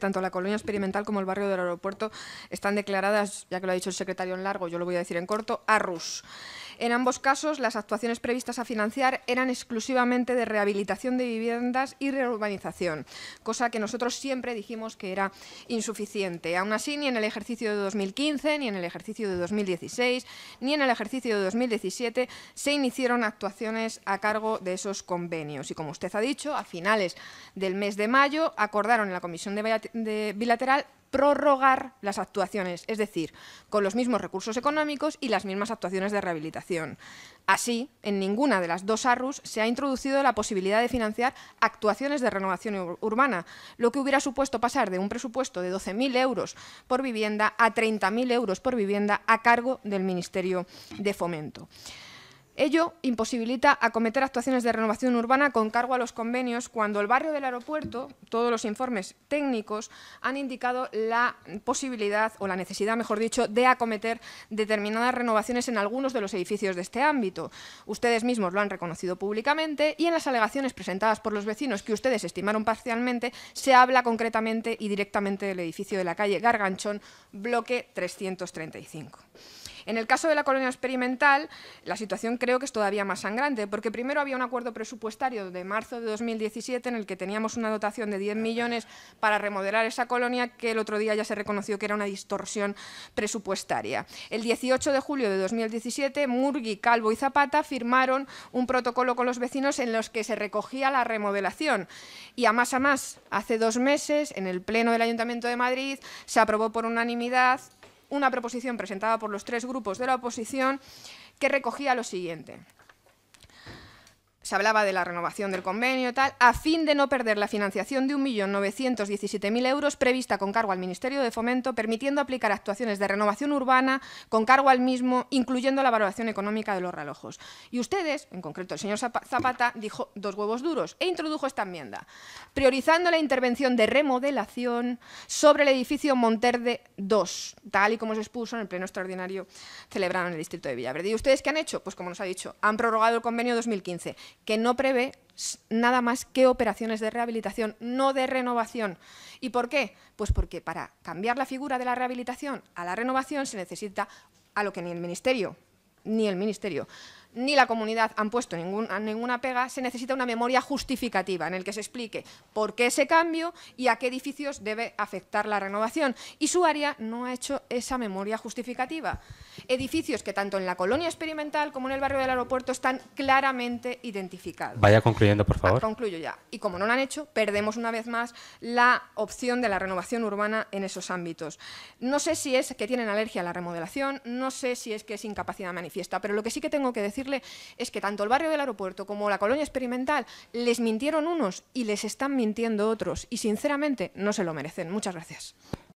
Tanto la colonia experimental como el barrio del aeropuerto están declaradas, ya que lo ha dicho el secretario en largo, yo lo voy a decir en corto, ARRUS. En ambos casos, las actuaciones previstas a financiar eran exclusivamente de rehabilitación de viviendas y reurbanización, cosa que nosotros siempre dijimos que era insuficiente. Aún así, ni en el ejercicio de 2015, ni en el ejercicio de 2016, ni en el ejercicio de 2017 se iniciaron actuaciones a cargo de esos convenios. Y como usted ha dicho, a finales del mes de mayo acordaron en la Comisión Bilateral prorrogar las actuaciones, es decir, con los mismos recursos económicos y las mismas actuaciones de rehabilitación. Así, en ninguna de las dos ARRUS se ha introducido la posibilidad de financiar actuaciones de renovación urbana, lo que hubiera supuesto pasar de un presupuesto de 12.000 euros por vivienda a 30.000 euros por vivienda a cargo del Ministerio de Fomento. Ello imposibilita acometer actuaciones de renovación urbana con cargo a los convenios cuando el barrio del aeropuerto, todos los informes técnicos han indicado la posibilidad o la necesidad, mejor dicho, de acometer determinadas renovaciones en algunos de los edificios de este ámbito. Ustedes mismos lo han reconocido públicamente y en las alegaciones presentadas por los vecinos que ustedes estimaron parcialmente se habla concretamente y directamente del edificio de la calle Garganchón, bloque 335. En el caso de la colonia experimental, la situación creo que es todavía más sangrante, porque primero había un acuerdo presupuestario de marzo de 2017 en el que teníamos una dotación de 10 millones para remodelar esa colonia que el otro día ya se reconoció que era una distorsión presupuestaria. El 18 de julio de 2017, Murgui, Calvo y Zapata firmaron un protocolo con los vecinos en los que se recogía la remodelación. Y a más a más, hace dos meses, en el Pleno del Ayuntamiento de Madrid, se aprobó por unanimidad una proposición presentada por los tres grupos de la oposición que recogía lo siguiente se hablaba de la renovación del convenio tal, a fin de no perder la financiación de 1.917.000 euros prevista con cargo al Ministerio de Fomento, permitiendo aplicar actuaciones de renovación urbana con cargo al mismo, incluyendo la valoración económica de los relojos. Y ustedes, en concreto el señor Zapata, dijo dos huevos duros e introdujo esta enmienda, priorizando la intervención de remodelación sobre el edificio Monterde 2, tal y como se expuso en el pleno extraordinario celebrado en el distrito de Villaverde. ¿Y ustedes qué han hecho? Pues como nos ha dicho, han prorrogado el convenio 2015 que no prevé nada más que operaciones de rehabilitación, no de renovación. ¿Y por qué? Pues porque para cambiar la figura de la rehabilitación a la renovación se necesita a lo que ni el Ministerio, ni el Ministerio ni la comunidad han puesto ninguna pega, se necesita una memoria justificativa en el que se explique por qué ese cambio y a qué edificios debe afectar la renovación. Y su área no ha hecho esa memoria justificativa. Edificios que tanto en la colonia experimental como en el barrio del aeropuerto están claramente identificados. Vaya concluyendo, por favor. concluyo ya. Y como no lo han hecho, perdemos una vez más la opción de la renovación urbana en esos ámbitos. No sé si es que tienen alergia a la remodelación, no sé si es que es incapacidad manifiesta, pero lo que sí que tengo que decir es que tanto el barrio del aeropuerto como la colonia experimental les mintieron unos y les están mintiendo otros y sinceramente no se lo merecen. Muchas gracias.